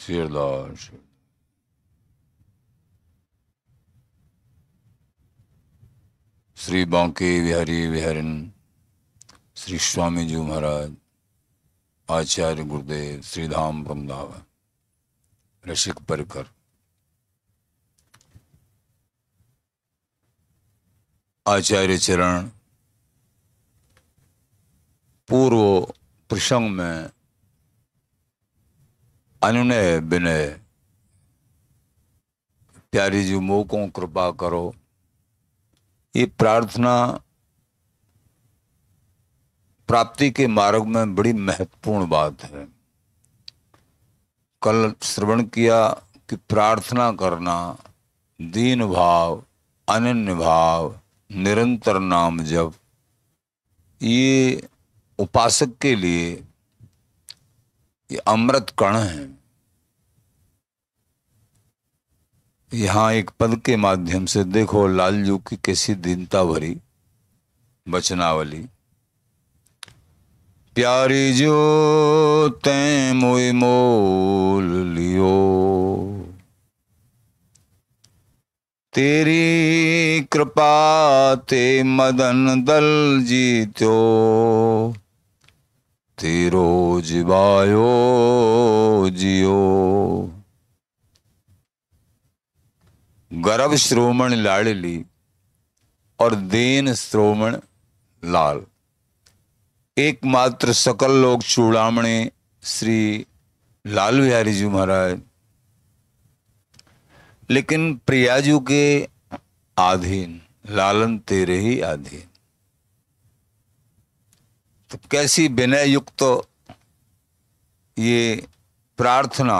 Sihirler. Sri Banke Vihari Viharin, Sri Swami Ji Maharaj, Acharya Gurudev, Sri Dham Vrindavan, Rashik Parikar. आचार्य चरण पूर्व Prishang में अनुनय विनय प्यारी जी मोको कृपा करो ये प्रार्थना प्राप्ति के मार्ग में बड़ी महत्वपूर्ण बात है कल श्रवण किया कि प्रार्थना करना दीन भाव अनन्य भाव निरंतर नाम जब ये उपासक के लिए ये अमृत कण है यहां एक पद के माध्यम से देखो लालजू की कैसी दीनता भरी बचनावली प्यारी जो तै मोई मोल लियो तेरी कृपा ते मदन दल जीत्यो तेरो जिबायो जियो गर्भ श्रोमण लाड़ली और देन श्रोमण लाल एकमात्र सकल लोग चूड़ामणे श्री लाल बिहारी जी महाराज लेकिन प्रियाजू के आधीन लालन तेरे ही आधीन तो कैसी विनय युक्त तो ये प्रार्थना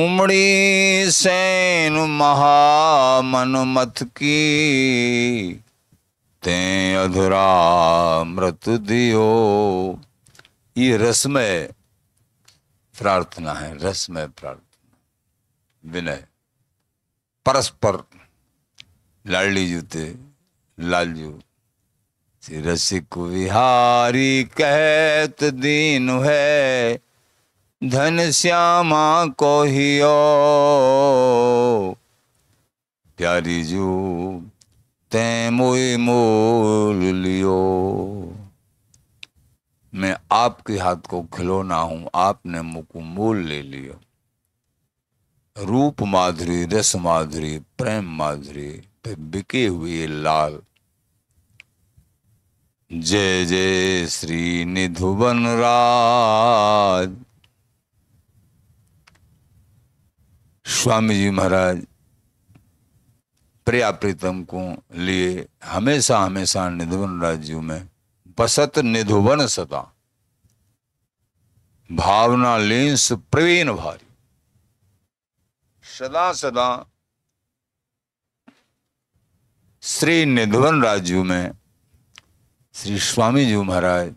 उमड़ी सैन महामनुमत की ते अधुरा मृत दियो ये रसमय प्रार्थना है रसमय प्रार्थना विनय परस्पर लाडली जूते लालजू सिरसिक विहारी कहत दीन है धन श्यामा को ही ओ प्यारी जू ते मोई मोल लियो मैं आपके हाथ को खिलौना हूं आपने मुको मोल ले लियो रूप माधुरी रस माधुरी प्रेम माधुरी पे बिके हुए लाल जय जय श्री निधुवन राज स्वामी जी महाराज प्रिया प्रीतम को लिए हमेशा हमेशा निधुवन राज्यों में बसत निधुवन सदा भावना लीन प्रवीण भारी सदा सदा श्री निधुवन राज्यों में श्री स्वामी जी महाराज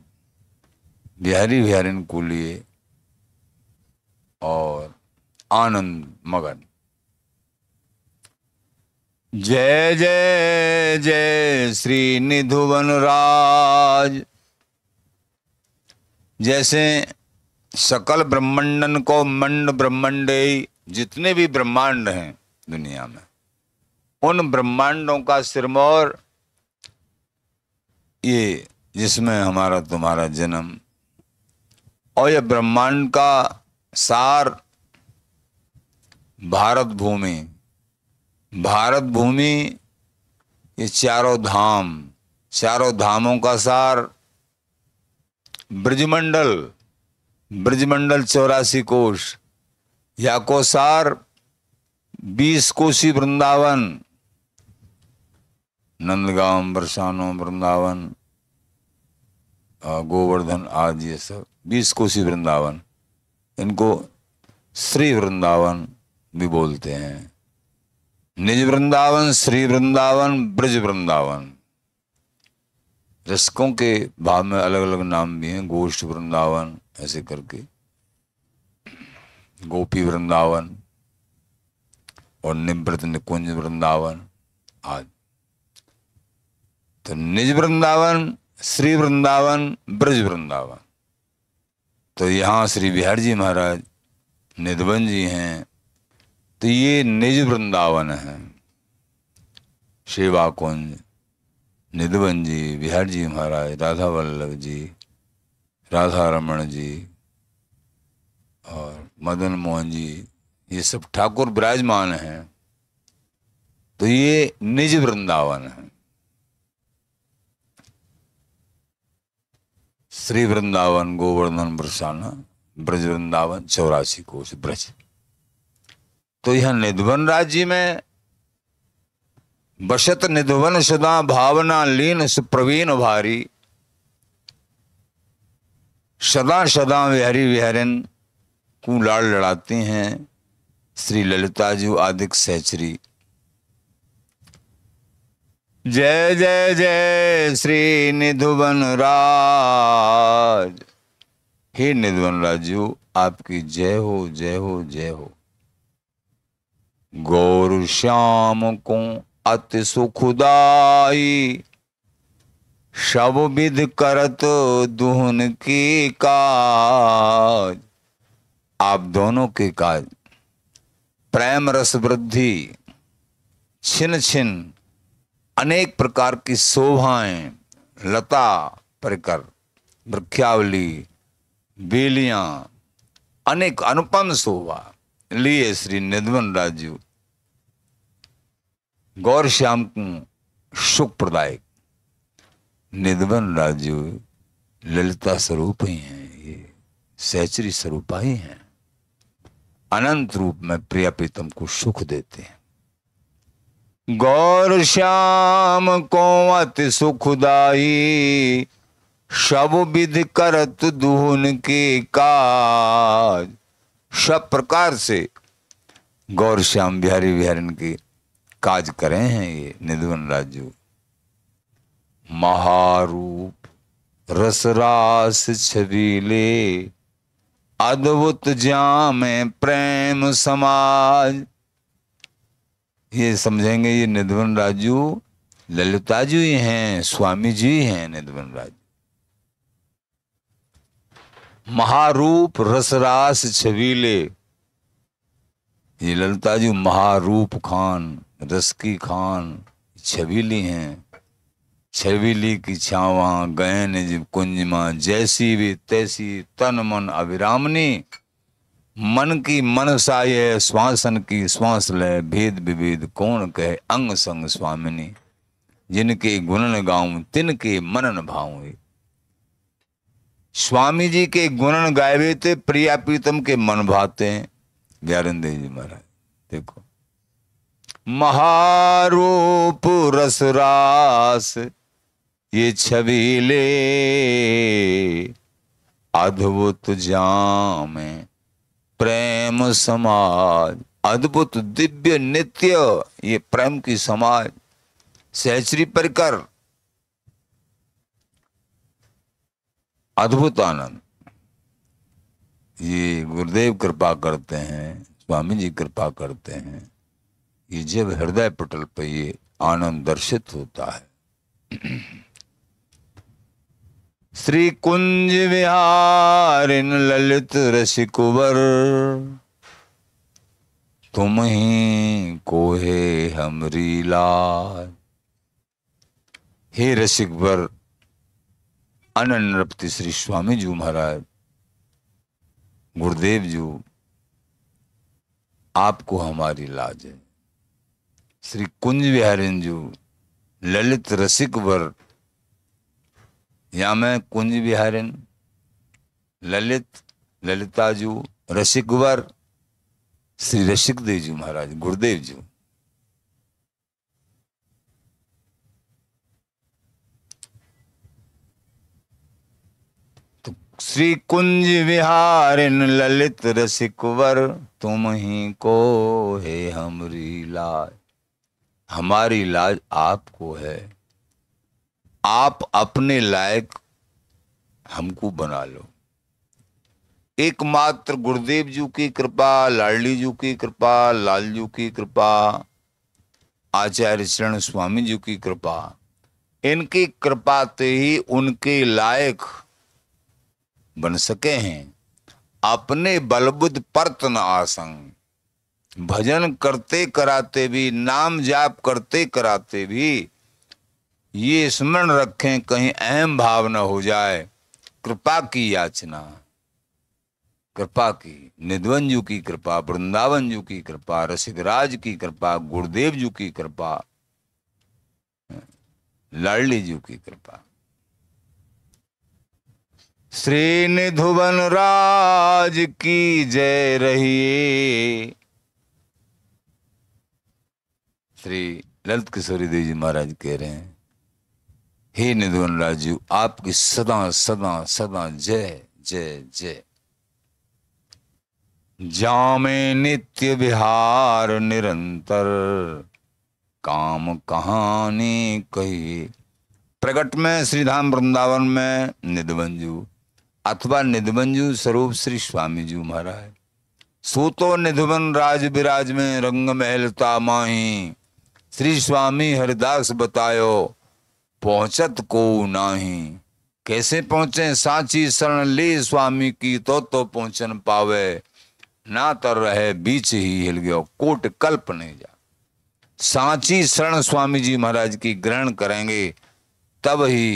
बिहारी बिहारिन को लिए और आनंद मगन जय जय जय श्री निधुवन राज जैसे सकल ब्रह्मंडन को मंड ब्रह्मंड जितने भी ब्रह्मांड हैं दुनिया में उन ब्रह्मांडों का सिरमौर ये जिसमें हमारा तुम्हारा जन्म और यह ब्रह्मांड का सार भारत भूमि भारत भूमि ये चारों धाम चारों धामों का सार ब्रजमंडल ब्रजमंडल चौरासी कोष या को सार बीस कोशी वृंदावन नंदगांव बरसानो वृंदावन गोवर्धन आदि ये सब बीस कोसी वृंदावन इनको श्री वृंदावन भी बोलते हैं निज वृंदावन श्री वृंदावन ब्रज वृंदावन रसकों के भाव में अलग अलग नाम भी हैं गोष्ठ वृंदावन ऐसे करके गोपी वृंदावन और निवृत निकुंज वृंदावन आदि तो निज वृंदावन श्री वृंदावन ब्रज वृंदावन तो यहाँ श्री बिहार जी महाराज निधवन जी हैं तो ये निज वृंदावन है सेवा कुंज निधवन जी बिहार जी महाराज राधा वल्लभ जी राधा रमण जी और मदन मोहन जी ये सब ठाकुर विराजमान हैं तो ये निज वृंदावन है श्री वृंदावन गोवर्धन बरसाना ब्रज वृंदावन चौरासी कोष ब्रज तो यह निधुवन राज्य में बशत निधुवन सदा भावना लीन सुप्रवीण भारी सदा सदा विहरी विहरिन कुलाड़ लड़ाते हैं श्री ललिता जी आदिक सहचरी जय जय जय श्री निधुवन राज हे निधुवन राजू आपकी जय हो जय हो जय हो गौर श्याम को अति सुखदाई शब विध करत दुहन की काज आप दोनों के काज प्रेम रस वृद्धि छिन छिन अनेक प्रकार की शोभाएं लता परिकर वृक्षावली बेलियां अनेक अनुपम शोभा लिए श्री निधवन राजू गौर श्याम को सुख प्रदायक निधवन राजू ललिता स्वरूप ही हैं ये सहचरी स्वरूपा ही हैं अनंत रूप में प्रिया प्रीतम को सुख देते हैं गौर श्याम को अति सुखदाई शब विध करत दुहन के काज सब प्रकार से गौर श्याम बिहारी बिहार के काज करे हैं ये निधुवन राजू महारूप रसरास छबीले अद्भुत जाम प्रेम समाज ये समझेंगे ये निधवन राजू ललिताजू ही हैं स्वामी जी हैं निधवन राजू महारूप रसरास छबीले ये ललिताजू महारूप खान रसकी खान छबीली हैं छबीली की छावा गयन कुंजमा जैसी भी तैसी तन मन अविरामनी मन की मन साये श्वासन की श्वास ले भेद विभेद कौन कहे अंग संग स्वामिनी जिनके गुणन गाऊं तिनके मनन भाऊं स्वामी जी के गुणन गायबे थे प्रिया प्रीतम के मन भाते हैं देव जी महाराज देखो महारूप रस रास ये ले अद्भुत जाम है प्रेम समाज अद्भुत दिव्य नित्य ये प्रेम की समाज सहचरी पर कर अद्भुत आनंद ये गुरुदेव कृपा करते हैं स्वामी जी कृपा करते हैं ये जब हृदय पटल पर ये आनंद दर्शित होता है श्री कुंज विहारिन ललित रसिकुवर तुम ही कोहे हमरी लाल हे रसिकवर अनन श्री स्वामी जी महाराज गुरुदेव जी आपको हमारी लाज है श्री कुंज विहारिन जी ललित रसिकवर या मैं कुंज बिहारिन ललित ललिताजू रसिकवर श्री रसिकदेव जी महाराज गुरुदेव जी तो श्री कुंज विहारिन ललित रसिकवर तुम ही को है हमारी लाज हमारी लाज आपको है आप अपने लायक हमको बना लो एकमात्र गुरुदेव जी की कृपा लाडली जी की कृपा लाल जी की कृपा आचार्य चरण स्वामी जी की कृपा इनकी कृपा तो ही उनके लायक बन सके हैं अपने बलबुद परत न आसंग भजन करते कराते भी नाम जाप करते कराते भी ये स्मरण रखें कहीं अहम भाव न हो जाए कृपा की याचना कृपा की निधवन जू की कृपा वृंदावन जू की कृपा रसिकराज की कृपा गुरुदेव जू की कृपा लाडली जू की कृपा श्री निधुवन राज की जय रहिए श्री ललित किशोरी देव जी महाराज कह रहे हैं हे निधुवन राजू आपकी सदा सदा सदा जय जय जय जामे नित्य विहार निरंतर काम कहानी कही प्रकट में श्रीधाम वृंदावन में निधवंजू अथवा निधबंजू स्वरूप श्री स्वामी जी महाराज सूतो निधुवन राज विराज में रंग महलता माही श्री स्वामी हरिदास बतायो पहुंचत को नाही कैसे पहुंचे साची शरण ले स्वामी की तो तो पहुंचन पावे ना तर तो रहे बीच ही हिल गयो कोट कल्प नहीं जा साची शरण स्वामी जी महाराज की ग्रहण करेंगे तब ही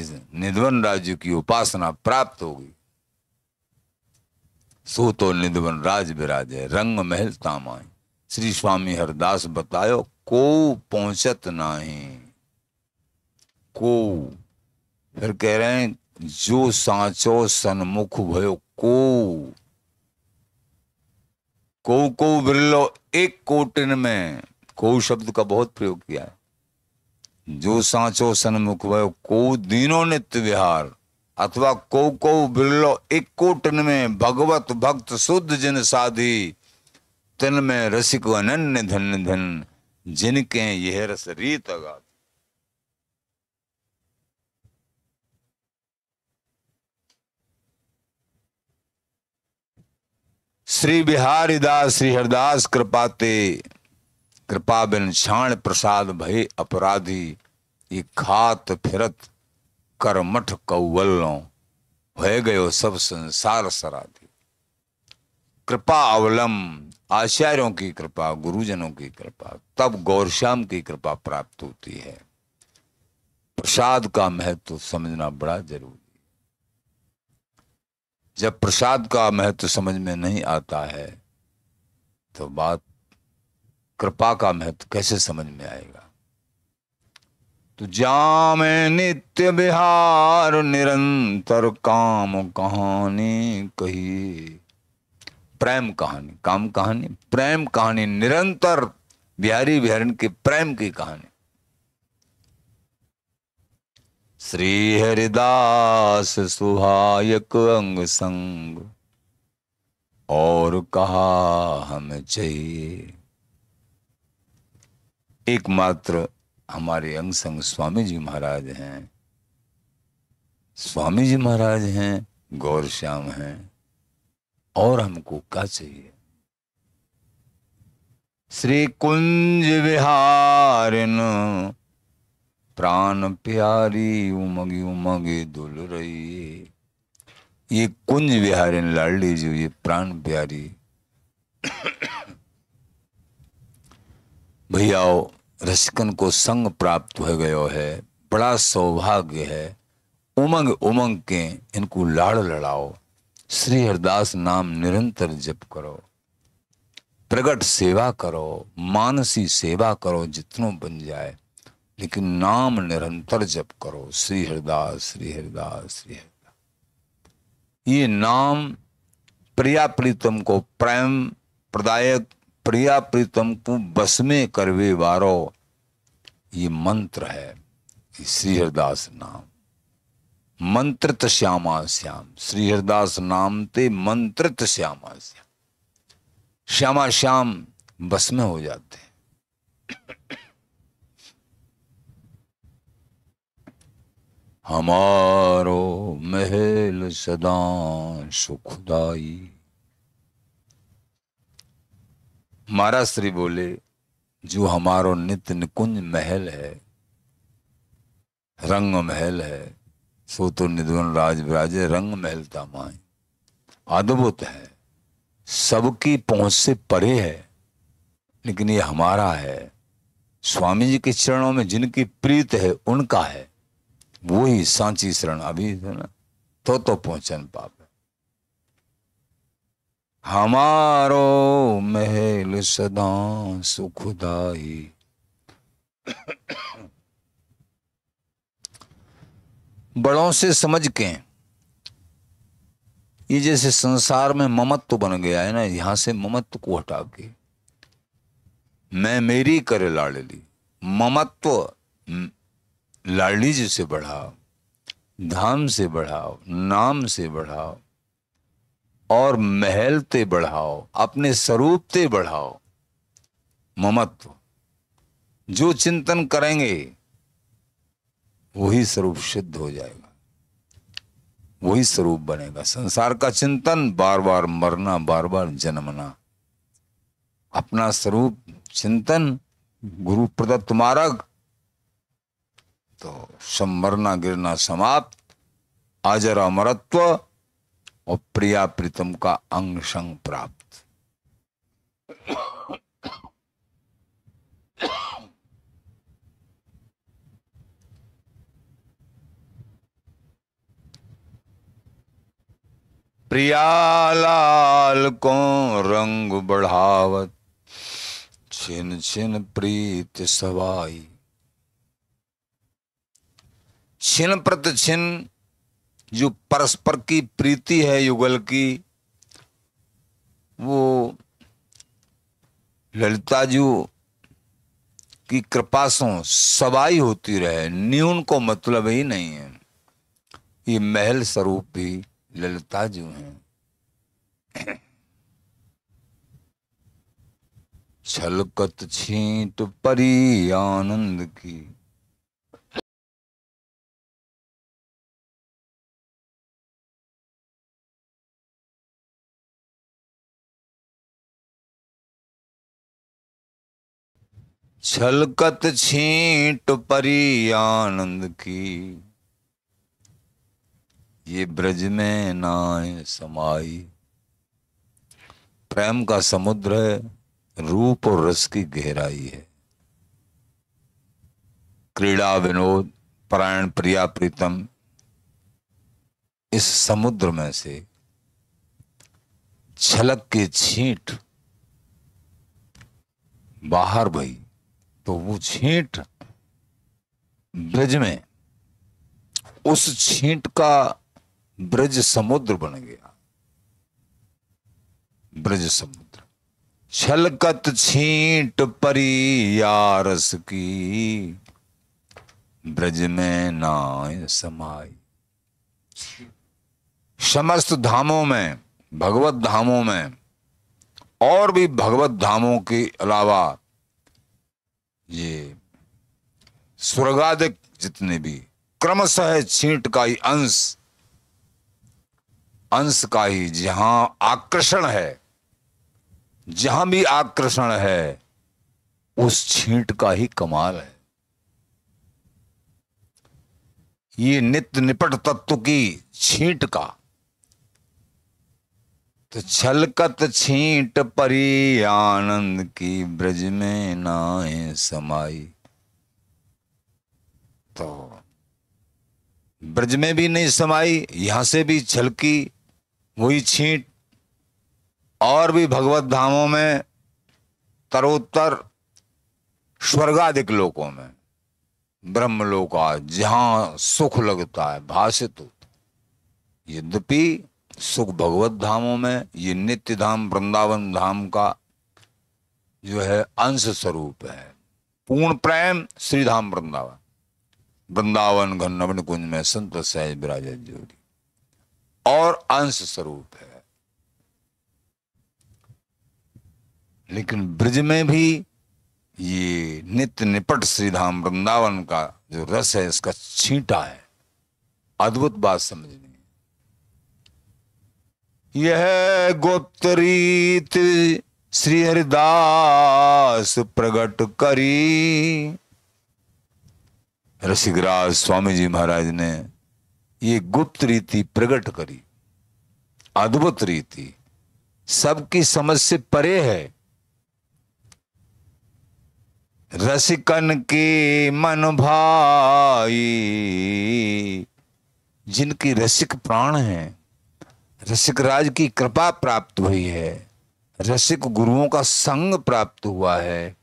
इस निधवन राज्य की उपासना प्राप्त होगी सो तो निधवन राज विराज है रंग महल तामाई श्री स्वामी हरदास बतायो को पहुंचत नहीं को फिर कह रहे हैं जो साचो सन्मुख भयो को को को बिरलो एक कोटिन में को शब्द का बहुत प्रयोग किया है जो साचो सन्मुख भयो को दीनो नित्य विहार अथवा को को बिरलो एक कोटिन में भगवत भक्त शुद्ध जिन साधी तिन में रसिक अनन्य धन धन जिनके यह रस रीत अगा श्री बिहारी दास श्री हरदास कृपाते कृपा बिन छाण प्रसाद भय अपराधी ये खात फिरत मठ कौवलो भय गयो सब संसार सराधी कृपा अवलम आचार्यों की कृपा गुरुजनों की कृपा तब गौरश्याम की कृपा प्राप्त होती है प्रसाद का महत्व तो समझना बड़ा जरूरी जब प्रसाद का महत्व समझ में नहीं आता है तो बात कृपा का महत्व कैसे समझ में आएगा तो जाम नित्य बिहार निरंतर काम कहानी कही प्रेम कहानी काम कहानी प्रेम कहानी निरंतर बिहारी बिहारी के प्रेम की कहानी श्री हरिदास सुहायक अंग संग और कहा हम चाहिए एकमात्र हमारे अंग संग स्वामी जी महाराज हैं स्वामी जी महाराज हैं गौर श्याम हैं और हमको क्या चाहिए श्री कुंज विहारिन प्राण प्यारी उमगी उमगे दुल रही ये कुंज विहारी लाडली जो ये प्राण प्यारी भैयाओ रसिकन को संग प्राप्त हो गयो है बड़ा सौभाग्य है उमंग उमंग के इनको लाड़ लड़ाओ श्री हरदास नाम निरंतर जप करो प्रगट सेवा करो मानसी सेवा करो जितनों बन जाए लेकिन नाम निरंतर जप करो श्री हरिदास श्री हरिदास श्री हरिदास ये नाम प्रिया प्रीतम को प्रेम प्रदायक प्रिया प्रीतम को बस में करवे वारो ये मंत्र है श्री हरिदास नाम मंत्रित श्यामा श्याम श्री हरिदास नाम ते मंत्रित श्यामा श्याम श्यामा श्याम बस में हो जाते हमारो महल सदा सुखदाई महाराज श्री बोले जो हमारो नित्य निकुंज महल है रंग महल है सो तो निधुन राज विराजे रंग महल माए अद्भुत है सबकी पहुंच से परे है लेकिन ये हमारा है स्वामी जी के चरणों में जिनकी प्रीत है उनका है वो ही सांची शरण अभी है ना तो तो पहुंचन पाप हमारो महल सदा सुखदाई बड़ों से समझ के ये जैसे संसार में ममत्व तो बन गया है ना यहां से ममत्व को हटा के मैं मेरी करे लाड़ ली ममत्व तो, लाड़ी जी से बढ़ाओ धाम से बढ़ाओ नाम से बढ़ाओ और महल ते बढ़ाओ अपने स्वरूप ते बढ़ाओ ममत्व जो चिंतन करेंगे वही स्वरूप सिद्ध हो जाएगा वही स्वरूप बनेगा संसार का चिंतन बार बार मरना बार बार जन्मना अपना स्वरूप चिंतन गुरु प्रदत्त मार्ग तो सम्मरना गिरना समाप्त आजर अमरत्व और प्रिया प्रीतम का अंग संग प्राप्त प्रिया लाल को रंग बढ़ावत छिन छिन प्रीत सवाई छिन प्रति छिन जो परस्पर की प्रीति है युगल की वो ललिता जी की कृपा सो सवाई होती रहे न्यून को मतलब ही नहीं है ये महल स्वरूप भी ललिता जी हैं छलकत छींट परी आनंद की छलकत छींट परी आनंद की ये ब्रज में ना समाई प्रेम का समुद्र है रूप और रस की गहराई है क्रीड़ा विनोद परायण प्रिया प्रीतम इस समुद्र में से छलक की छींट बाहर भई तो वो छींट ब्रज में उस छींट का ब्रज समुद्र बन गया ब्रज समुद्र छलकत छींट परी यारस की ब्रज में ना समाई समस्त धामों में भगवत धामों में और भी भगवत धामों के अलावा ये स्वर्गाधिक जितने भी क्रमशः छींट का ही अंश अंश का ही जहां आकर्षण है जहां भी आकर्षण है उस छींट का ही कमाल है ये नित्य निपट तत्व की छींट का तो छलकत छींट परी आनंद की ब्रज में नाए समाई तो ब्रज में भी नहीं समाई यहां से भी छलकी वही छींट और भी भगवत धामों में तरोत्तर स्वर्गाधिक लोकों में ब्रह्म लोका जहां सुख लगता है भाषित होता यद्यपि सुख भगवत धामों में ये नित्य धाम वृंदावन धाम का जो है अंश स्वरूप है पूर्ण प्रेम श्री धाम वृंदावन वृंदावन घनवन कुंज में संत सहज विराज जोड़ी और अंश स्वरूप है लेकिन ब्रज में भी ये नित्य निपट श्रीधाम वृंदावन का जो रस है इसका छींटा है अद्भुत बात समझ यह गोत्रीत श्री हरिदास प्रकट करी रसिकराज स्वामी जी महाराज ने ये गुप्त रीति प्रकट करी अद्भुत रीति सबकी समझ से परे है रसिकन के मन भाई जिनकी रसिक प्राण है रसिक राज की कृपा प्राप्त हुई है रसिक गुरुओं का संग प्राप्त हुआ है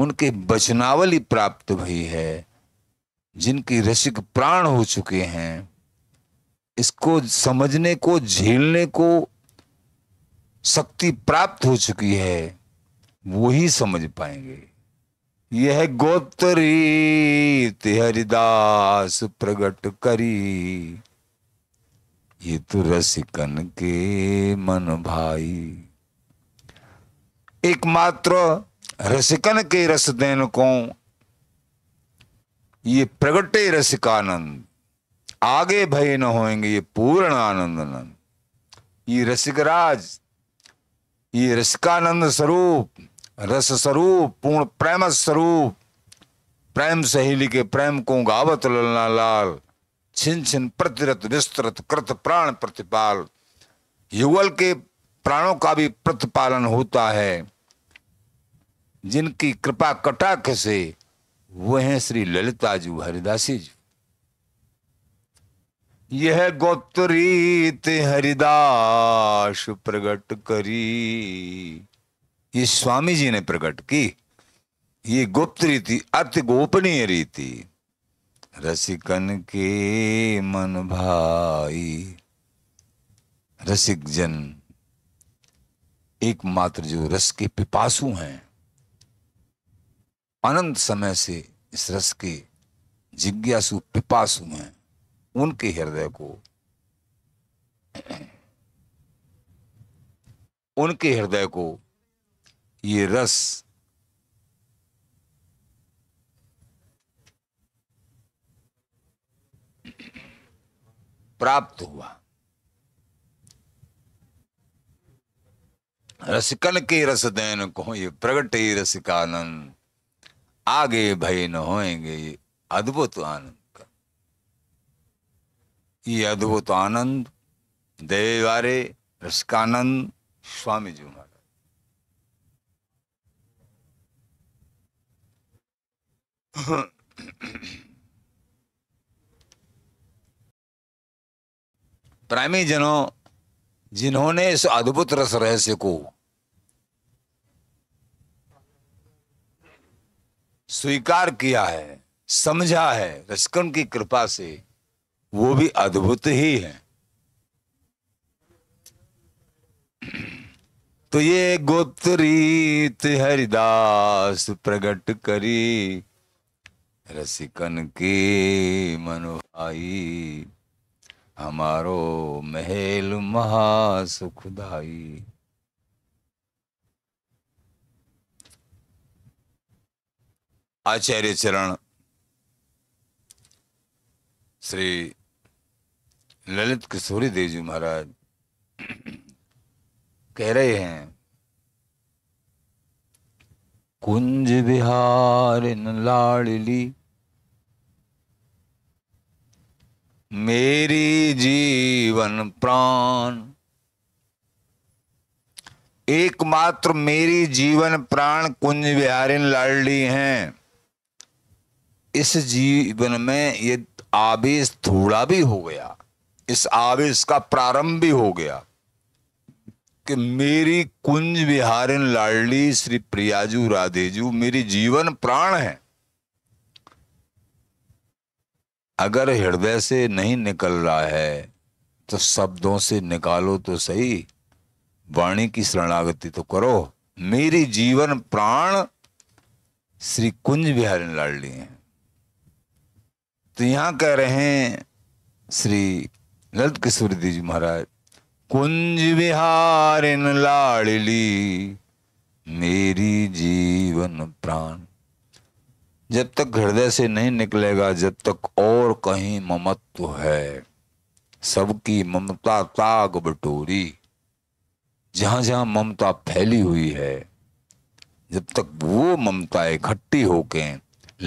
उनके बचनावली प्राप्त हुई है जिनकी रसिक प्राण हो चुके हैं इसको समझने को झेलने को शक्ति प्राप्त हो चुकी है वो ही समझ पाएंगे यह गोत्री रीत हरिदास प्रकट करी ये तो रसिकन के मन भाई एकमात्र रसिकन के रस देन को ये प्रगटे रसिकानंद आगे भय न होएंगे ये पूर्ण आनंद नंद ये रसिकराज ये रसिकानंद स्वरूप रस स्वरूप पूर्ण प्रेम स्वरूप प्रेम सहेली के प्रेम को गावत ललना लाल छिन छिन प्रतिरत विस्तृत कृत प्राण प्रतिपाल युगल के प्राणों का भी प्रतिपालन होता है जिनकी कृपा कटाक्ष से वह हैं श्री ललिताजू हरिदासी जी यह गोत्रीत हरिदास प्रकट करी ये स्वामी जी ने प्रकट की ये गुप्त रीति अति गोपनीय रीति रसिकन के मन भाई रसिक जन एकमात्र जो रस के पिपासु हैं अनंत समय से इस रस के जिज्ञासु पिपासु हैं उनके हृदय को उनके हृदय को ये रस प्राप्त हुआ रसिकन के रस देन को ये प्रगट ही रसिकानंद आगे भय न होएंगे ये अद्भुत आनंद का ये अद्भुत आनंद देवारे रसिकानंद स्वामी जी महाराज प्रेमी जनों जिन्होंने इस अद्भुत रस रहस्य को स्वीकार किया है समझा है रसकन की कृपा से वो भी अद्भुत ही है तो ये गुप्त रीत हरिदास प्रकट करी रसिकन की मनोहाई हमारो महल महासुखदाई आचार्य चरण श्री ललित किशोरी देव जी महाराज कह रहे हैं कुंज बिहार लाड़ली मेरी जीवन प्राण एकमात्र मेरी जीवन प्राण कुंज बिहारिन लाडली हैं इस जीवन में ये आवेश थोड़ा भी हो गया इस आवेश का प्रारंभ भी हो गया कि मेरी कुंज बिहारिन लाडली श्री प्रियाजू राधेजू मेरी जीवन प्राण है अगर हृदय से नहीं निकल रहा है तो शब्दों से निकालो तो सही वाणी की शरणागति तो करो मेरी जीवन प्राण श्री कुंज बिहारी लाडली हैं तो यहां कह रहे हैं श्री ललित किशोर जी महाराज कुंज विहारिन लाडली मेरी जीवन प्राण जब तक हृदय से नहीं निकलेगा जब तक और कहीं ममत्व है सबकी ममता ताग बटोरी जहां जहां ममता फैली हुई है जब तक वो ममता इकट्ठी होके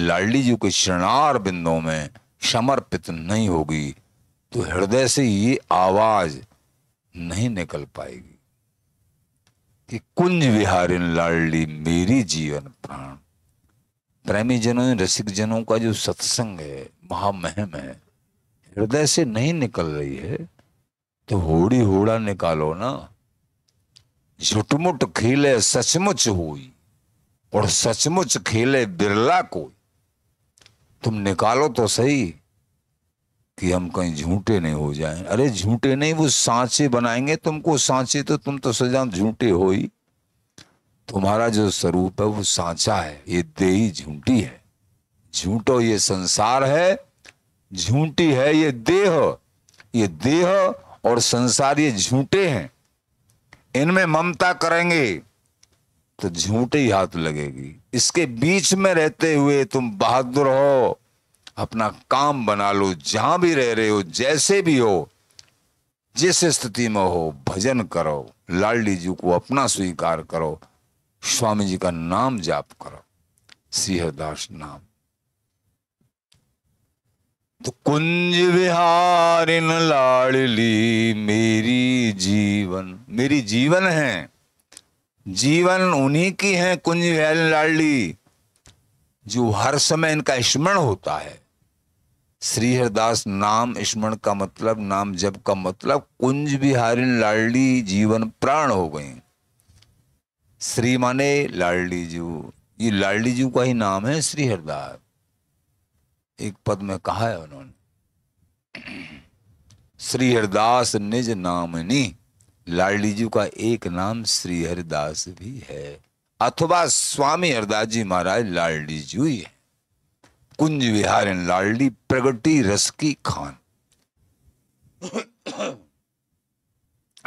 लाडली जी के शरणार बिंदों में समर्पित नहीं होगी तो हृदय से ये आवाज नहीं निकल पाएगी कि कुंज विहारिन लाडली मेरी जीवन प्राण प्रेमी जनों रसिक जनों का जो सत्संग है महामहम है हृदय से नहीं निकल रही है तो होड़ी होड़ा निकालो ना झुटमुट खेले सचमुच हुई और सचमुच खेले बिरला कोई तुम निकालो तो सही कि हम कहीं झूठे नहीं हो जाएं अरे झूठे नहीं वो सांचे बनाएंगे तुमको सांचे तो तुम तो सजा झूठे हो ही तुम्हारा जो स्वरूप है वो सांचा है ये देही झूठी है झूठो ये संसार है झूठी है ये देह ये देह और संसार ये झूठे हैं इनमें ममता करेंगे तो झूठे ही हाथ लगेगी इसके बीच में रहते हुए तुम बहादुर हो अपना काम बना लो जहां भी रह रहे हो जैसे भी हो जिस स्थिति में हो भजन करो लाल जी को अपना स्वीकार करो स्वामी जी का नाम जाप करो सिंहदास नाम तो कुंज इन लाडली मेरी जीवन मेरी जीवन है जीवन उन्हीं की है कुंज विहारिन लाडली जो हर समय इनका स्मरण होता है श्रीहरदास नाम स्मरण का मतलब नाम जब का मतलब कुंज बिहारी लाडली जीवन प्राण हो गई श्री माने लाडली जू ये लाडली जू का ही नाम है श्री हरदार एक पद में कहा है उन्होंने श्री हरदास निज नी लाडली जू का एक नाम श्री हरिदास भी है अथवा स्वामी हरदास जी महाराज लाडली जू ही है कुंज विहार लाडली प्रगति रस की खान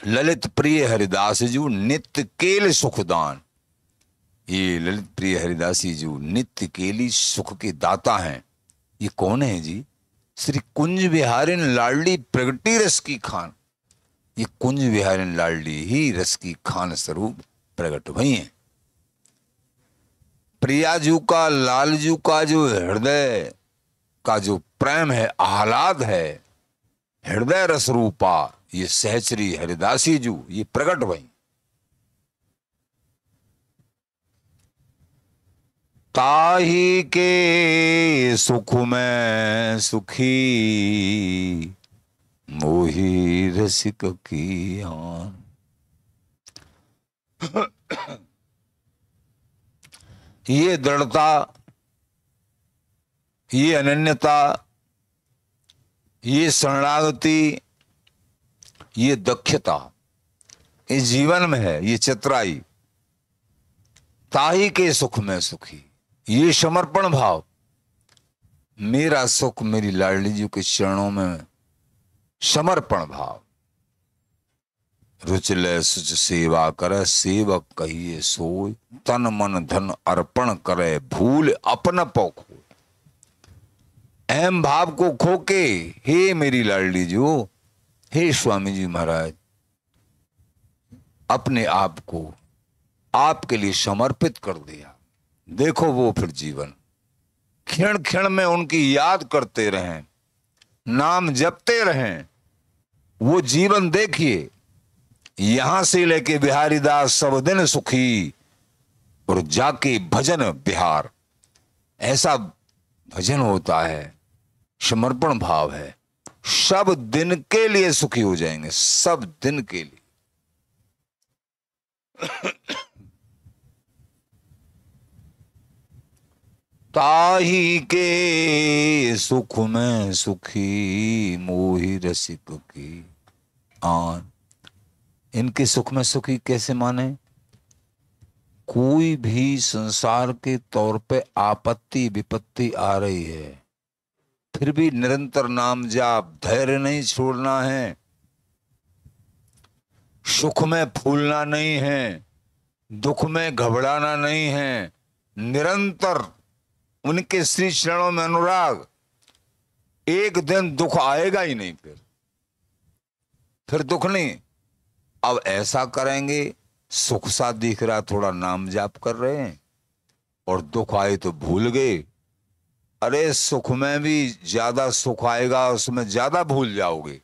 ललित प्रिय हरिदास जू नित्य केल सुखदान ये ललित प्रिय हरिदास जू नित्य केली सुख के दाता हैं ये कौन है जी श्री कुंज विहारिन लाडली प्रगति रस की खान ये कुंज विहारिन लाडली ही रस की खान स्वरूप प्रकट हुई प्रिया प्रियाजू का लालजू का जो हृदय का जो प्रेम है आहलाद है हृदय रस रूपा ये सहचरी हरिदासी जू ये प्रकट भई ताही के सुख में सुखी मोही रसिक की ये दृढ़ता ये अनन्यता ये शरणागति ये दक्षता इस जीवन में है ये चतराई ताही के सुख में सुखी ये समर्पण भाव मेरा सुख मेरी लाडली जी के चरणों में समर्पण भाव रुचले सुच सेवा करे सेवक कहिए सोय तन मन धन अर्पण करे भूल अपन पोखो अहम भाव को खोके हे मेरी लाडली जो हे स्वामी जी महाराज अपने आप को आपके लिए समर्पित कर दिया देखो वो फिर जीवन क्षण क्षण में उनकी याद करते रहें नाम जपते रहें वो जीवन देखिए यहां से लेके बिहारी दास सब दिन सुखी और जाके भजन बिहार ऐसा भजन होता है समर्पण भाव है सब दिन के लिए सुखी हो जाएंगे सब दिन के लिए ताही के सुख में सुखी मोही रसिक की आन इनके सुख में सुखी कैसे माने कोई भी संसार के तौर पे आपत्ति विपत्ति आ रही है फिर भी निरंतर नाम जाप धैर्य नहीं छोड़ना है सुख में फूलना नहीं है दुख में घबराना नहीं है निरंतर उनके श्री चरणों में अनुराग एक दिन दुख आएगा ही नहीं फिर फिर दुख नहीं अब ऐसा करेंगे सुख सा दिख रहा थोड़ा नाम जाप कर रहे हैं और दुख आए तो भूल गए अरे सुख में भी ज्यादा सुख आएगा उसमें ज्यादा भूल जाओगे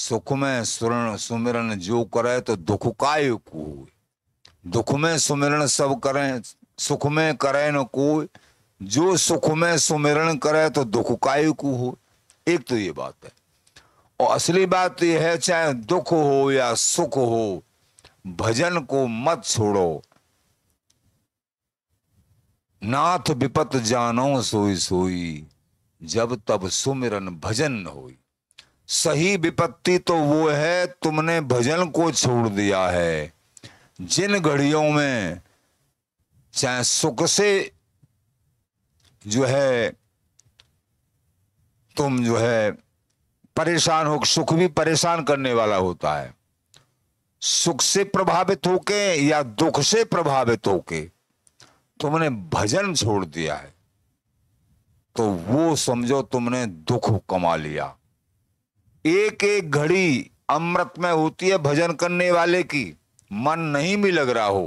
सुख में सुरण सुमिरन जो करे तो दुख काय को दुख में सुमिरन सब करें सुख में करे न को जो सुख में सुमिरन करे तो दुख काय को हो एक तो ये बात है और असली बात तो यह है चाहे दुख हो या सुख हो भजन को मत छोड़ो नाथ विपत जानो सोई सोई जब तब सुमिरन भजन होई सही विपत्ति तो वो है तुमने भजन को छोड़ दिया है जिन घड़ियों में चाहे सुख से जो है तुम जो है परेशान हो सुख भी परेशान करने वाला होता है सुख से प्रभावित होके या दुख से प्रभावित होके तुमने भजन छोड़ दिया है तो वो समझो तुमने दुख कमा लिया एक एक घड़ी अमृत में होती है भजन करने वाले की मन नहीं भी लग रहा हो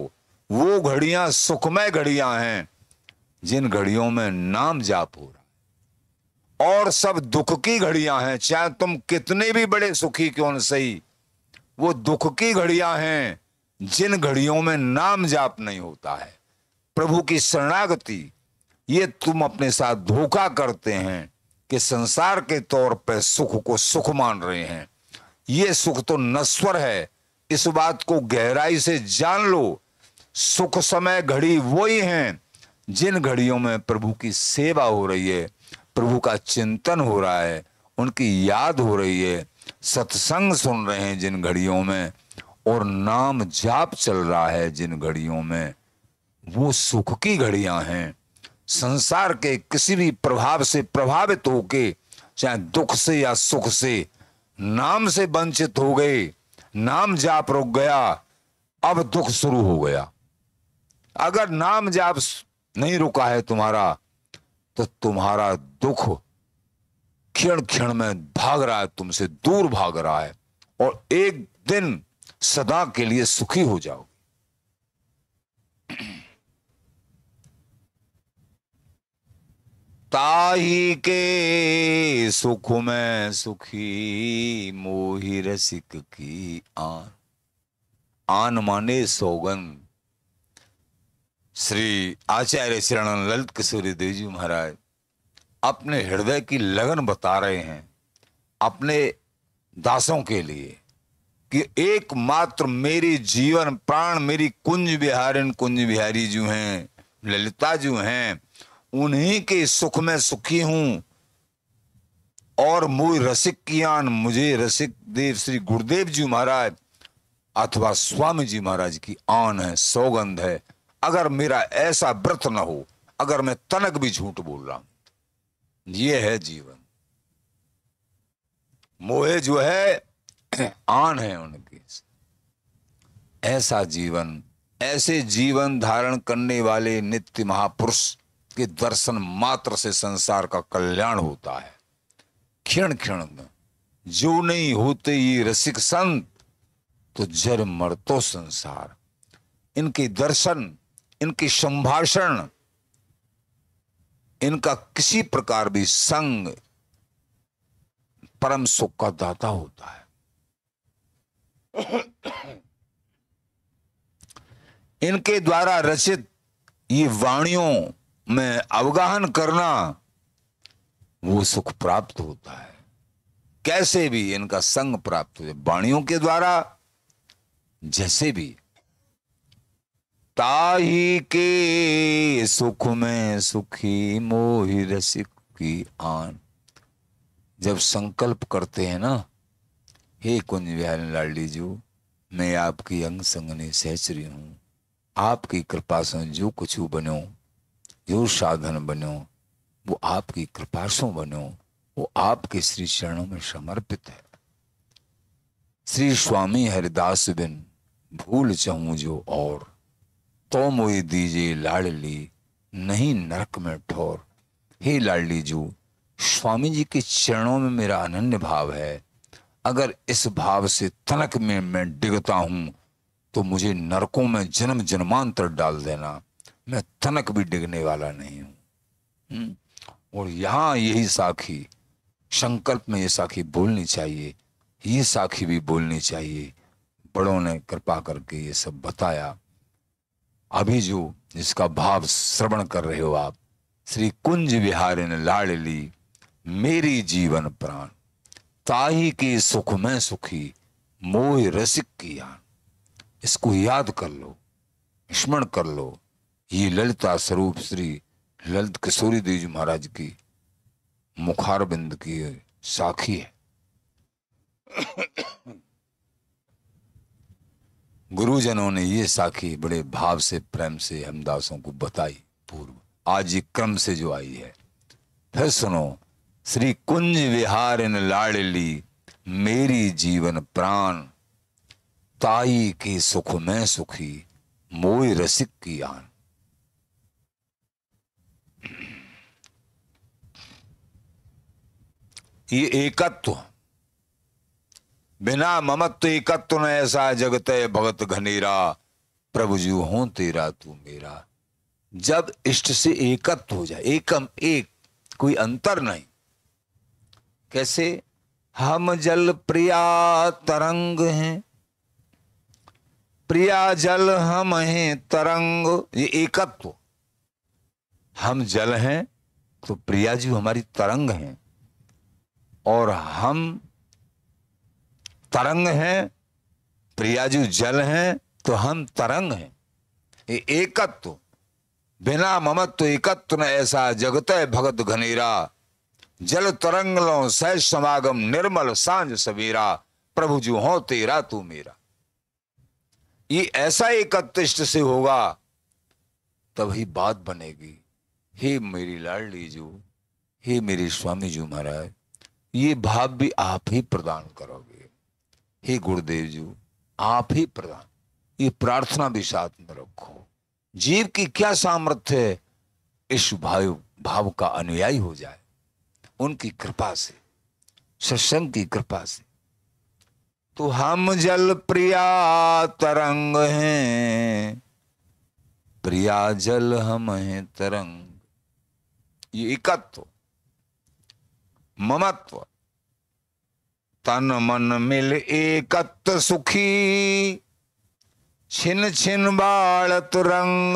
वो घड़ियां सुखमय घड़ियां हैं जिन घड़ियों में नाम जाप हो रहा है और सब दुख की घड़ियां हैं चाहे तुम कितने भी बड़े सुखी क्यों न सही वो दुख की घड़ियां हैं जिन घड़ियों में नाम जाप नहीं होता है प्रभु की शरणागति ये तुम अपने साथ धोखा करते हैं कि संसार के तौर पर सुख को सुख मान रहे हैं ये सुख तो नश्वर है इस बात को गहराई से जान लो सुख समय घड़ी वही हैं जिन घड़ियों में प्रभु की सेवा हो रही है प्रभु का चिंतन हो रहा है उनकी याद हो रही है सत्संग सुन रहे हैं जिन घड़ियों में और नाम जाप चल रहा है जिन घड़ियों में वो सुख की घड़ियां हैं संसार के किसी भी प्रभाव से प्रभावित होके चाहे दुख से या सुख से नाम से वंचित हो गए नाम जाप रुक गया अब दुख शुरू हो गया अगर नाम जाप नहीं रुका है तुम्हारा तो तुम्हारा दुख क्षण क्षण में भाग रहा है तुमसे दूर भाग रहा है और एक दिन सदा के लिए सुखी हो जाओगे ताही के सुख में सुखी मोही रसिक की आन आन माने सोगन श्री आचार्य शरण ललित किशोरी देव जी महाराज अपने हृदय की लगन बता रहे हैं अपने दासों के लिए कि एकमात्र मेरी जीवन प्राण मेरी कुंज बिहार कुंज बिहारी जो हैं ललिता जो हैं उन्हीं के सुख में सुखी हूं और मुई रसिक कियान मुझे रसिक देव श्री गुरुदेव जी महाराज अथवा स्वामी जी महाराज की आन है सौगंध है अगर मेरा ऐसा व्रत न हो अगर मैं तनक भी झूठ बोल रहा हूं तो ये है जीवन मोहे जो है आन है उनके ऐसा जीवन ऐसे जीवन धारण करने वाले नित्य महापुरुष के दर्शन मात्र से संसार का कल्याण होता है क्षण क्षण में जो नहीं होते ये रसिक संत तो जर मरतो संसार इनके दर्शन इनके संभाषण इनका किसी प्रकार भी संग परम सुख का दाता होता है इनके द्वारा रचित ये वाणियों में अवगाहन करना वो सुख प्राप्त होता है कैसे भी इनका संग प्राप्त हो जाए वाणियों के द्वारा जैसे भी ताही के सुख में सुखी मोहि रसिक की आन जब संकल्प करते हैं ना हे कुंज बिहार लाडली जी मैं आपकी अंग संगनी सहचरी हूं आपकी कृपा से जो कुछ बनो जो साधन बनो वो आपकी कृपा बनो वो आपके श्री चरणों में समर्पित है श्री स्वामी हरिदास बिन भूल चाहू जो और तो मोई दीजिए लाडली नहीं नरक में ठोर हे लाडली जो स्वामी जी के चरणों में मेरा अनन्य भाव है अगर इस भाव से तनक में मैं डिगता हूं तो मुझे नरकों में जन्म जन्मांतर डाल देना मैं तनक भी डिगने वाला नहीं हूँ हम्म? और यहाँ यही साखी संकल्प में ये साखी बोलनी चाहिए ये साखी भी बोलनी चाहिए बड़ों ने कृपा करके ये सब बताया अभी जो जिसका भाव श्रवण कर रहे हो आप श्री कुंज विहार ने लाड़ ली मेरी जीवन प्राण ताही के सुख में सुखी मोह रसिक की आन इसको याद कर लो स्मरण कर लो ये ललिता स्वरूप श्री ललित किशोरी देव जी महाराज की मुखार बिंद की साखी है गुरुजनों ने ये साखी बड़े भाव से प्रेम से हमदासों को बताई पूर्व आज ये क्रम से जो आई है फिर सुनो श्री कुंज विहार इन लाडली मेरी जीवन प्राण ताई के सुख में सुखी मोई रसिक की आन ये एकत्व बिना ममत्व एकत्व न ऐसा जगत भगत घनेरा प्रभु जी हो तेरा तू मेरा जब इष्ट से एकत्व हो जाए एकम एक कोई अंतर नहीं कैसे हम जल प्रिया तरंग हैं प्रिया जल हम हैं तरंग ये एकत्व हम जल हैं तो प्रिया जी हमारी तरंग हैं और हम तरंग हैं प्रिया जी जल हैं तो हम तरंग हैं ये एकत्व बिना ममत्व तो एकत्व न ऐसा जगत भगत घनेरा जल तरंग लो सह समागम निर्मल सांझ सवेरा प्रभु जी हो तेरा तू मेरा ये ऐसा एकत्व से होगा तभी बात बनेगी हे मेरी लाडली जो हे मेरे स्वामी जी महाराज ये भाव भी आप ही प्रदान करोगे हे गुरुदेव जी आप ही प्रदान ये प्रार्थना भी साथ में रखो जीव की क्या सामर्थ्य है इस भाव भाव का अनुयायी हो जाए उनकी कृपा से सत्संग की कृपा से तो हम जल प्रिया तरंग हैं प्रिया जल हम हैं तरंग ये एकत्व ममत्व तन मन मिल एकत्व सुखी छिन छिन बाल तुरंग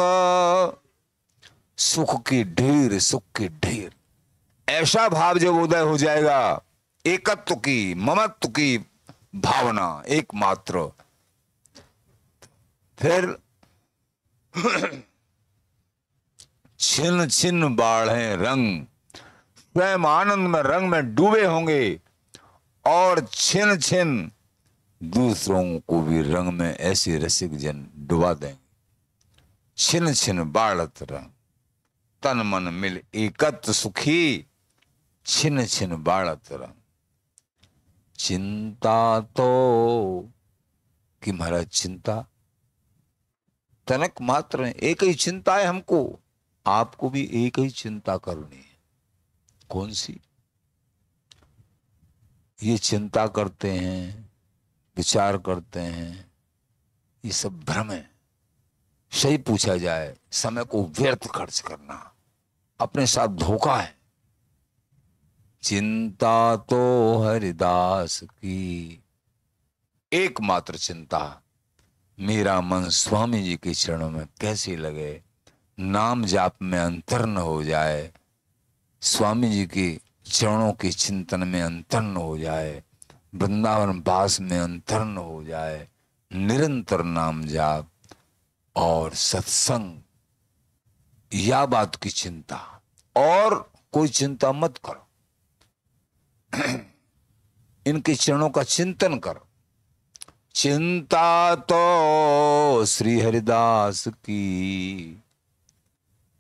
सुख की ढेर सुख की ढेर ऐसा भाव जब उदय हो जाएगा एकत्व की ममत्व की भावना एकमात्र फिर छिन्न छिन्न बाढ़े रंग स्वयं आनंद में रंग में डूबे होंगे और छिन्न छिन्न दूसरों को भी रंग में ऐसे रसिक जन डुबा देंगे छिन्न छिन्न बाढ़त रंग तन मन मिल एकत्र सुखी छिन्न छिन्न बाढ़त रंग चिंता तो कि महाराज चिंता तनक मात्र एक ही चिंता है हमको आपको भी एक ही चिंता करनी है कौन सी ये चिंता करते हैं विचार करते हैं ये सब भ्रम है सही पूछा जाए समय को व्यर्थ खर्च करना अपने साथ धोखा है चिंता तो हरिदास की एकमात्र चिंता मेरा मन स्वामी जी के चरणों में कैसे लगे नाम जाप में अंतर्ण हो जाए स्वामी जी के चरणों के चिंतन में अंतर्ण हो जाए वृंदावन वास में अंतर्न हो जाए निरंतर नाम जाप और सत्संग या बात की चिंता और कोई चिंता मत करो इनके चरणों का चिंतन करो चिंता तो श्री हरिदास की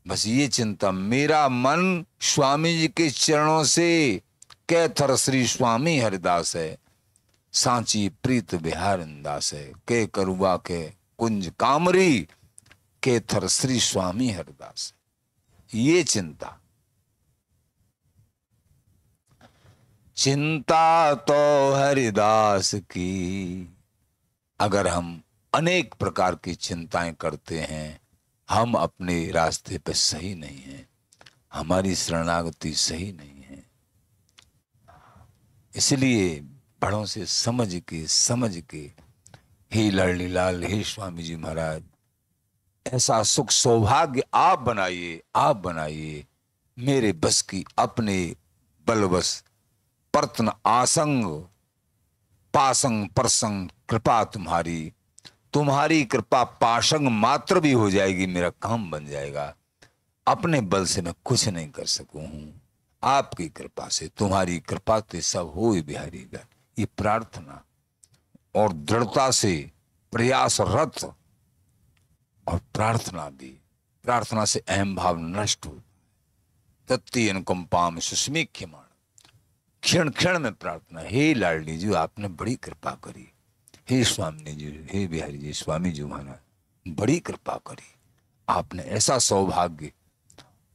बस ये चिंता मेरा मन स्वामी जी के चरणों से कैथर श्री स्वामी हरिदास है सांची प्रीत बिहार दास है के करुआ के कुंज कामरी के थर श्री स्वामी हरिदास ये चिंता चिंता तो हरिदास की अगर हम अनेक प्रकार की चिंताएं करते हैं हम अपने रास्ते पर सही नहीं हैं हमारी शरणागति सही नहीं है इसलिए बड़ों से समझ के समझ के हे लड़ली लाल हे स्वामी जी महाराज ऐसा सुख सौभाग्य आप बनाइए आप बनाइए मेरे बस की अपने बलबस प्रतन आसंग पासंग प्रसंग कृपा तुम्हारी तुम्हारी कृपा पाशंग मात्र भी हो जाएगी मेरा काम बन जाएगा अपने बल से मैं कुछ नहीं कर सकू हूं आपकी कृपा से तुम्हारी कृपा से तो सब हो बिहारी का ये प्रार्थना और दृढ़ता से प्रयासरत और प्रार्थना भी प्रार्थना से अहम भाव नष्ट हो तत्ती कुंपाम सुष्मी क्षमाण क्षण क्षण में प्रार्थना हे लाडली जी आपने बड़ी कृपा करी हे स्वामी जी हे बिहारी जी स्वामी जी महाराज बड़ी कृपा करी आपने ऐसा सौभाग्य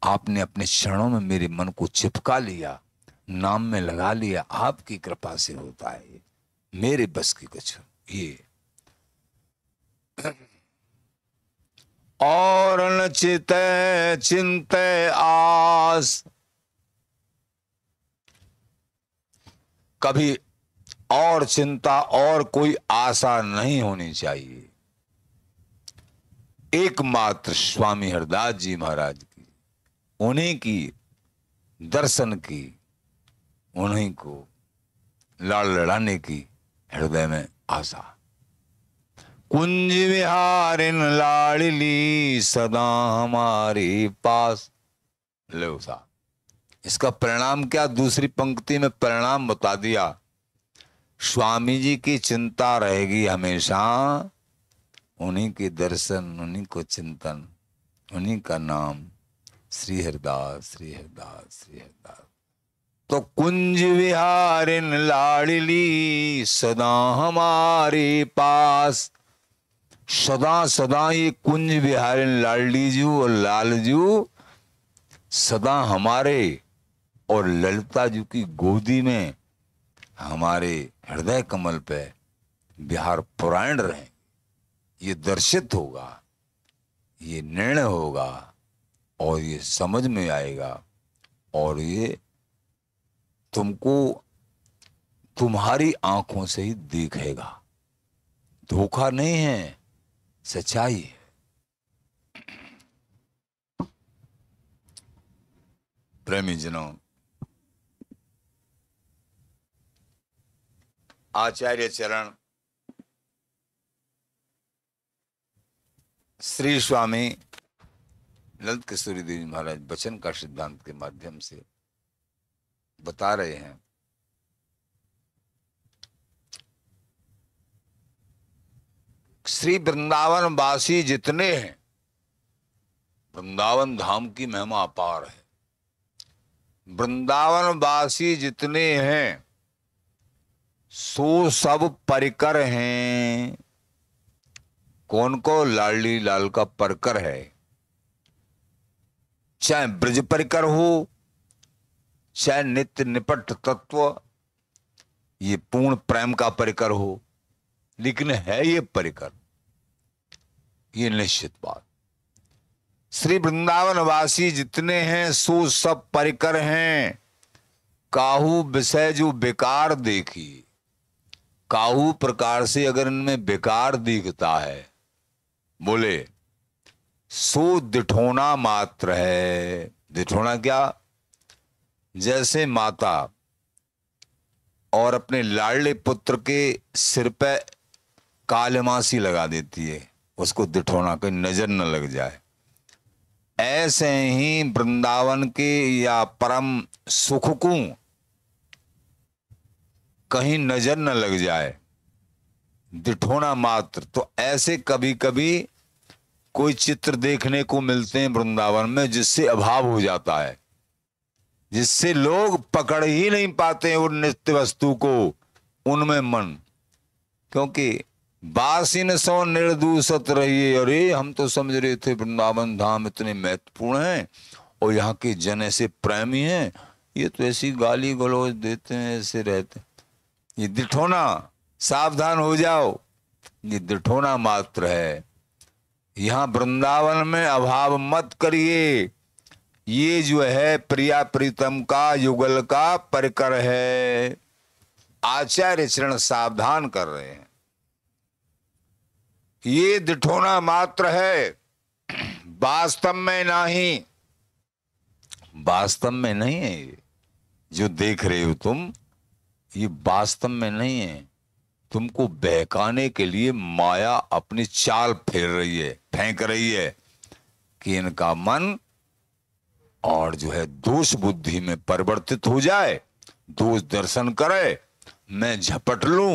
आपने अपने क्षणों में मेरे मन को चिपका लिया नाम में लगा लिया आपकी कृपा से होता है मेरे बस की कुछ ये और न चित चिंत आस कभी और चिंता और कोई आशा नहीं होनी चाहिए एकमात्र स्वामी हरदास जी महाराज की उन्हीं की दर्शन की उन्हीं को लाल लड़ाने की हृदय में आशा कुंज विहार इन लाड़ली सदा हमारे पास लो साहब इसका परिणाम क्या दूसरी पंक्ति में परिणाम बता दिया स्वामी जी की चिंता रहेगी हमेशा उन्हीं के दर्शन उन्हीं को चिंतन उन्हीं का नाम श्री हरदास श्री हरदास श्री हरदास तो कुंज इन लाड़ली सदा हमारे पास सदा सदा ये कुंज इन लाडली जू और लालजू सदा हमारे और ललिता जी की गोदी में हमारे हृदय कमल पे बिहार पुराण रहे ये दर्शित होगा ये निर्णय होगा और ये समझ में आएगा और ये तुमको तुम्हारी आंखों से ही देखेगा धोखा नहीं है सच्चाई है प्रेमी जनों आचार्य चरण श्री स्वामी ललित किशोरी देवी महाराज वचन का सिद्धांत के माध्यम से बता रहे हैं श्री वृंदावन वासी जितने हैं वृंदावन धाम की महिमा अपार है वृंदावन वासी जितने हैं सो सब परिकर हैं कौन को लाली लाल का परकर है चाहे ब्रज परिकर हो चाहे नित्य निपट तत्व ये पूर्ण प्रेम का परिकर हो लेकिन है ये परिकर ये निश्चित बात श्री वृंदावन वासी जितने हैं सो सब परिकर हैं काहू विषय जो बेकार देखी काहू प्रकार से अगर इनमें बेकार दिखता है बोले सो दिठोना मात्र है दिठोना क्या जैसे माता और अपने लाडले पुत्र के सिर पे कालमासी लगा देती है उसको दिठोना कोई नजर न लग जाए ऐसे ही वृंदावन के या परम सुख को कहीं नजर न लग जाए दिठोना मात्र तो ऐसे कभी कभी कोई चित्र देखने को मिलते हैं वृंदावन में जिससे अभाव हो जाता है जिससे लोग पकड़ ही नहीं पाते उन नित्य वस्तु को उनमें मन क्योंकि बासिन सौ निर्दूषत रहिए अरे हम तो समझ रहे थे वृंदावन धाम इतने महत्वपूर्ण हैं और यहाँ के जन ऐसे प्रेमी हैं ये तो ऐसी गाली गलौज देते हैं ऐसे रहते हैं ये दिठोना सावधान हो जाओ ये दिठोना मात्र है यहाँ वृंदावन में अभाव मत करिए ये जो है प्रिया प्रीतम का युगल का परिकर है आचार्य चरण सावधान कर रहे हैं ये दिठोना मात्र है वास्तव में नहीं वास्तव में नहीं है ये जो देख रहे हो तुम ये वास्तव में नहीं है तुमको बहकाने के लिए माया अपनी चाल फेर रही है फेंक रही है कि इनका मन और जो है दोष बुद्धि में परिवर्तित हो जाए दोष दर्शन करे मैं झपट लू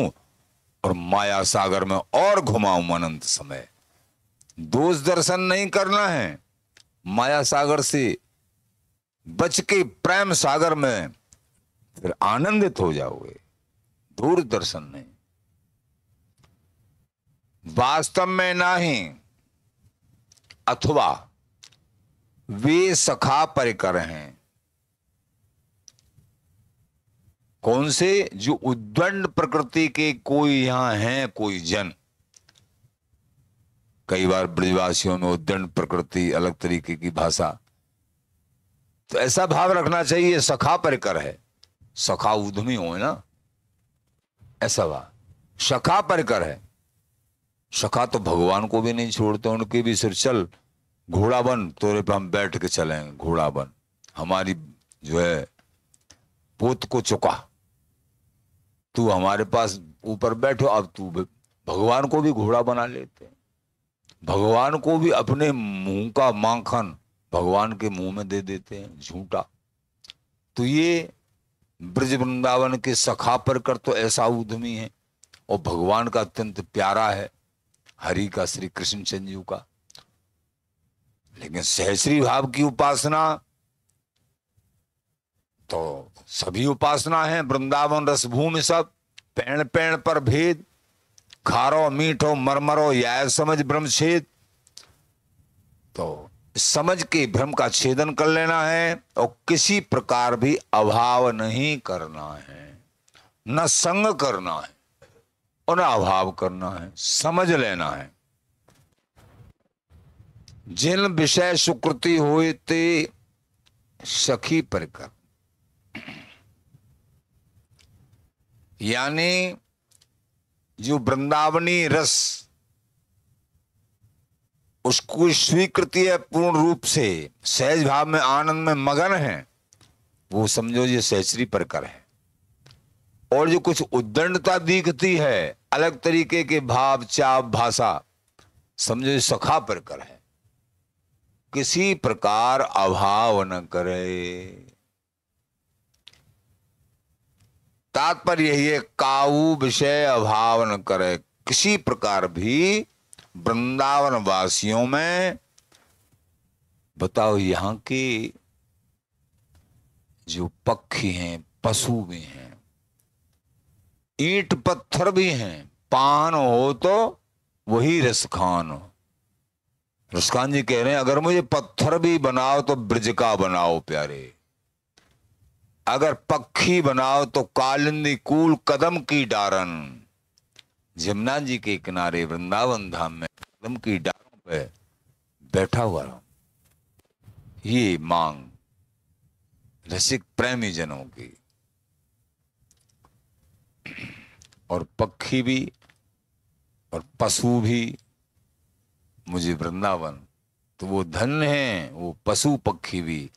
और माया सागर में और घुमाऊं अनंत समय दोष दर्शन नहीं करना है माया सागर से बच के प्रेम सागर में फिर आनंदित हो जाओगे दूरदर्शन में वास्तव में ना ही अथवा वे सखा परिकर हैं कौन से जो उद्दंड प्रकृति के कोई यहां हैं कोई जन कई बार ब्रजवासियों में उद्दंड प्रकृति अलग तरीके की भाषा तो ऐसा भाव रखना चाहिए सखा परिकर है सखा उद्यमी हो ना ऐसा वा सखा पर कर है सखा तो भगवान को भी नहीं छोड़ते उनके भी सिर चल घोड़ा बन तोरे पे हम बैठ के चले घोड़ा बन हमारी जो है पोत को चुका तू हमारे पास ऊपर बैठो अब तू भगवान को भी घोड़ा बना लेते भगवान को भी अपने मुंह का माखन भगवान के मुंह में दे देते हैं झूठा तो ये ब्रज वृंदावन के सखा पर कर तो ऐसा उद्यमी है और भगवान का अत्यंत प्यारा है हरि का श्री कृष्ण संजीव का लेकिन सहश्री भाव की उपासना तो सभी उपासना है वृंदावन रसभूमि सब पेड़ पेड़ पर भेद खारो मीठो मरमरो या समझ ब्रह्मछेद तो समझ के भ्रम का छेदन कर लेना है और किसी प्रकार भी अभाव नहीं करना है न संग करना है और न अभाव करना है समझ लेना है जिन विषय सुकृति हुए ते सखी परिकर यानी जो वृंदावनी रस उसको स्वीकृति है पूर्ण रूप से सहज भाव में आनंद में मगन है वो समझो ये सहसरी प्रकर है और जो कुछ उद्दंडता दिखती है अलग तरीके के भाव चाप भाषा समझो ये सखा प्रकर है किसी प्रकार अभाव न करे तात्पर्य यही है काऊ विषय अभाव न करे किसी प्रकार भी वृंदावन वासियों में बताओ यहां के जो पक्षी हैं पशु भी हैं ईट पत्थर भी हैं पान हो तो वही रसखान हो रसखान जी कह रहे हैं अगर मुझे पत्थर भी बनाओ तो ब्रज का बनाओ प्यारे अगर पक्षी बनाओ तो कालिंदी कूल कदम की डारन जमुना जी के किनारे वृंदावन धाम में कदम की डारों पे बैठा हुआ रहा ये मांग रसिक प्रेमी जनों की और पक्षी भी और पशु भी मुझे वृंदावन तो वो धन है वो पशु पक्षी भी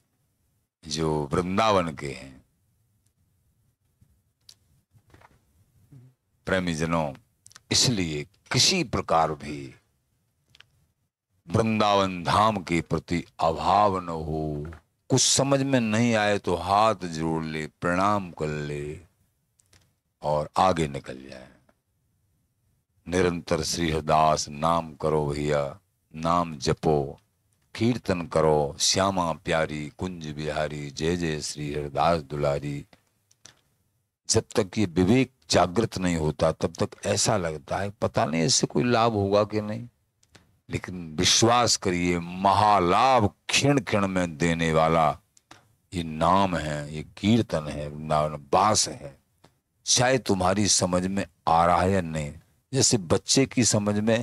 जो वृंदावन के हैं प्रेमी जनों इसलिए किसी प्रकार भी वृंदावन धाम के प्रति अभाव न हो कुछ समझ में नहीं आए तो हाथ जोड़ ले प्रणाम कर ले और आगे निकल जाए निरंतर श्रीहदास नाम करो भैया नाम जपो कीर्तन करो श्यामा प्यारी कुंज बिहारी जय जय श्री हरदास दुलारी जब तक ये विवेक जागृत नहीं होता तब तक ऐसा लगता है पता नहीं इससे कोई लाभ होगा कि नहीं लेकिन विश्वास करिए महालाभ क्षण क्षण में देने वाला ये नाम है ये कीर्तन है बास है चाहे तुम्हारी समझ में आ रहा है या नहीं जैसे बच्चे की समझ में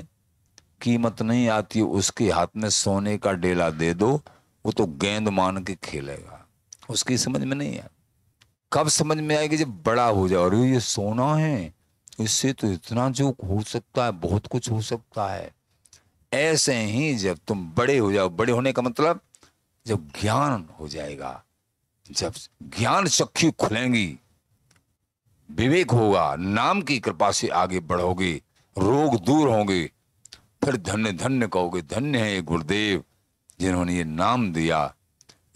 कीमत नहीं आती उसके हाथ में सोने का डेला दे दो वो तो गेंद मान के खेलेगा उसकी समझ में नहीं आती कब समझ में आएगी जब बड़ा हो जाए अरे ये सोना है इससे तो इतना जो हो सकता है बहुत कुछ हो सकता है ऐसे ही जब तुम बड़े हो जाओ बड़े होने का मतलब जब ज्ञान हो जाएगा जब ज्ञान चक्षु खुलेंगी विवेक होगा नाम की कृपा से आगे बढ़ोगे रोग दूर होंगे फिर धन्य धन्य कहोगे धन्य है गुरुदेव जिन्होंने ये नाम दिया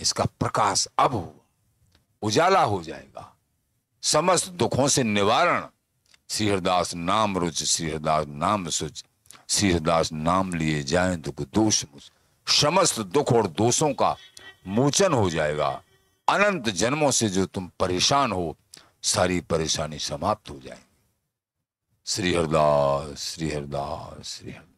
इसका प्रकाश अब हुआ उजाला हो जाएगा समस्त दुखों से निवारण श्रीहरदास नाम रुच श्रीहरदास नाम सुच श्रीहरदास नाम लिए जाए दुख दोष मुझ समस्त दुख और दोषों का मोचन हो जाएगा अनंत जन्मों से जो तुम परेशान हो सारी परेशानी समाप्त हो जाएगी श्रीहरदास श्रीहरदास श्री हरदास श्री हरदास